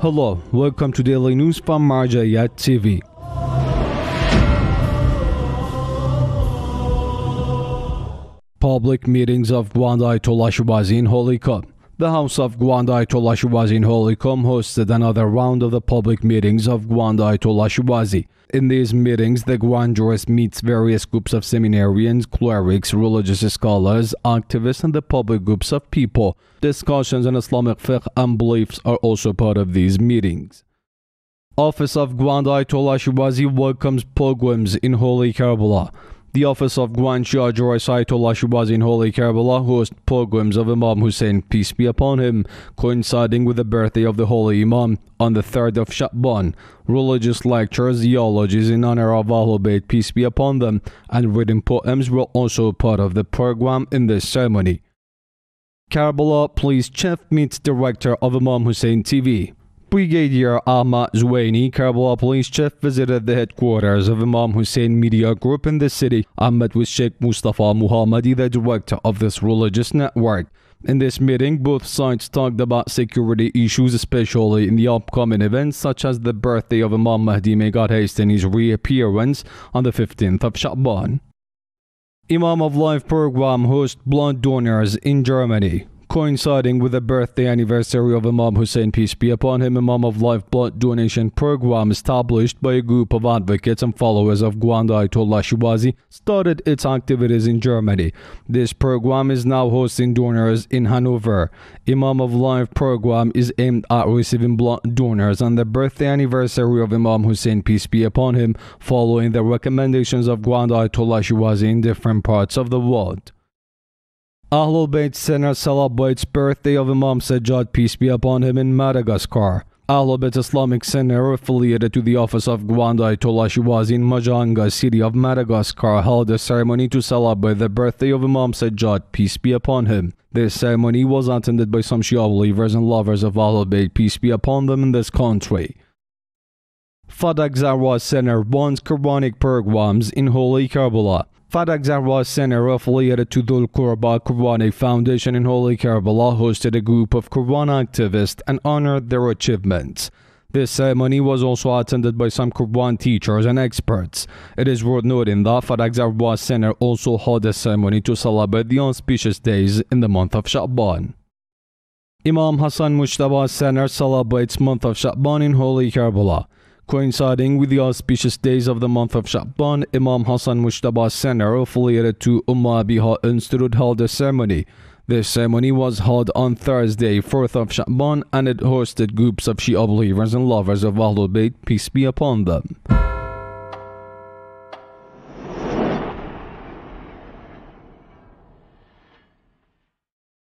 Hello, welcome to Daily News from Marjayat TV. Public meetings of Grand Ayatollah in Holy Cup. The House of Guandai Tola Shivaji in Holikom hosted another round of the public meetings of Guandai Tola Shivaji. In these meetings, the Gwandorist meets various groups of seminarians, clerics, religious scholars, activists, and the public groups of people. Discussions on Islamic fiqh and beliefs are also part of these meetings. Office of Guandai Tola Shivaji welcomes pilgrims in Holy Karbala. The office of Grand Shah George Ayatollah Shirazi in Holy Karbala hosts programs of Imam Hussein, peace be upon him, coinciding with the birthday of the Holy Imam on the 3rd of Sha'ban, religious lectures, eulogies in honor of Ahlul peace be upon them, and written poems were also part of the program in this ceremony. Karbala Police Chief meets Director of Imam Hussein TV. Brigadier Ahmad Zouaini, Karbala police chief, visited the headquarters of Imam Hussein Media Group in the city. met with Sheikh Mustafa Muhammadi, the director of this religious network. In this meeting, both sides talked about security issues, especially in the upcoming events such as the birthday of Imam Mahdi hasten Hastings' reappearance on the 15th of Sha'ban. Imam of Life program hosts blood donors in Germany coinciding with the birthday anniversary of Imam Hussein, peace be upon him, Imam of Life Blood Donation Program, established by a group of advocates and followers of Gwanda Ayatollah Shirazi, started its activities in Germany. This program is now hosting donors in Hanover. Imam of Life program is aimed at receiving blood donors on the birthday anniversary of Imam Hussein, peace be upon him, following the recommendations of Gwanda Ayatollah Shirazi in different parts of the world. Ahlul Bayt Sinner Salah Bayt's birthday of Imam Sajjad peace be upon him in Madagascar. Ahlul Bayt Islamic Center affiliated to the office of Gwanda she was in Majanga city of Madagascar held a ceremony to celebrate the birthday of Imam Sajjad peace be upon him. This ceremony was attended by some Shia believers and lovers of Ahlul Bayt peace be upon them in this country. Fadak Zarwa Center runs Quranic programs in Holy Karbala. Fatah Zahra Center of Liada Tudul Qurba Qurani Foundation in Holy Karbala hosted a group of Qur'an activists and honored their achievements. This ceremony was also attended by some Qur'an teachers and experts. It is worth noting that Fatah Zahra Center also held a ceremony to celebrate the auspicious days in the month of Sha'ban. Imam Hassan Mushtaba Center celebrates month of Sha'ban in Holy Karbala. Coinciding with the auspicious days of the month of Shaban, Imam Hassan Mushtaba Center affiliated to Ummah Biha Institute held a ceremony. This ceremony was held on Thursday, 4th of Shaban, and it hosted groups of Shia believers and lovers of Ahlul Bayt, peace be upon them.